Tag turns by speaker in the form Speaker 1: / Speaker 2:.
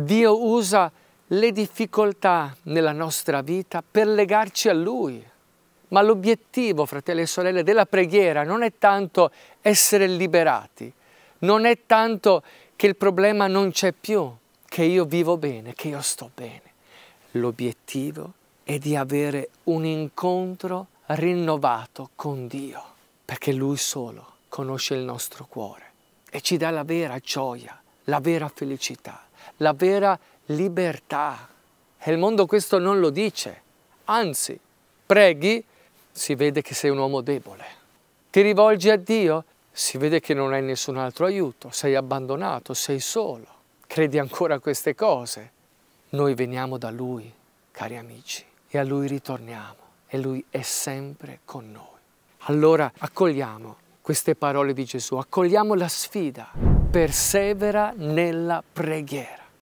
Speaker 1: Dio usa le difficoltà nella nostra vita per legarci a Lui. Ma l'obiettivo, fratelli e sorelle, della preghiera non è tanto essere liberati, non è tanto che il problema non c'è più, che io vivo bene, che io sto bene. L'obiettivo è di avere un incontro rinnovato con Dio, perché Lui solo conosce il nostro cuore e ci dà la vera gioia la vera felicità, la vera libertà. E il mondo questo non lo dice. Anzi, preghi, si vede che sei un uomo debole. Ti rivolgi a Dio, si vede che non hai nessun altro aiuto, sei abbandonato, sei solo. Credi ancora a queste cose? Noi veniamo da Lui, cari amici, e a Lui ritorniamo e Lui è sempre con noi. Allora accogliamo queste parole di Gesù, accogliamo la sfida persevera nella preghiera.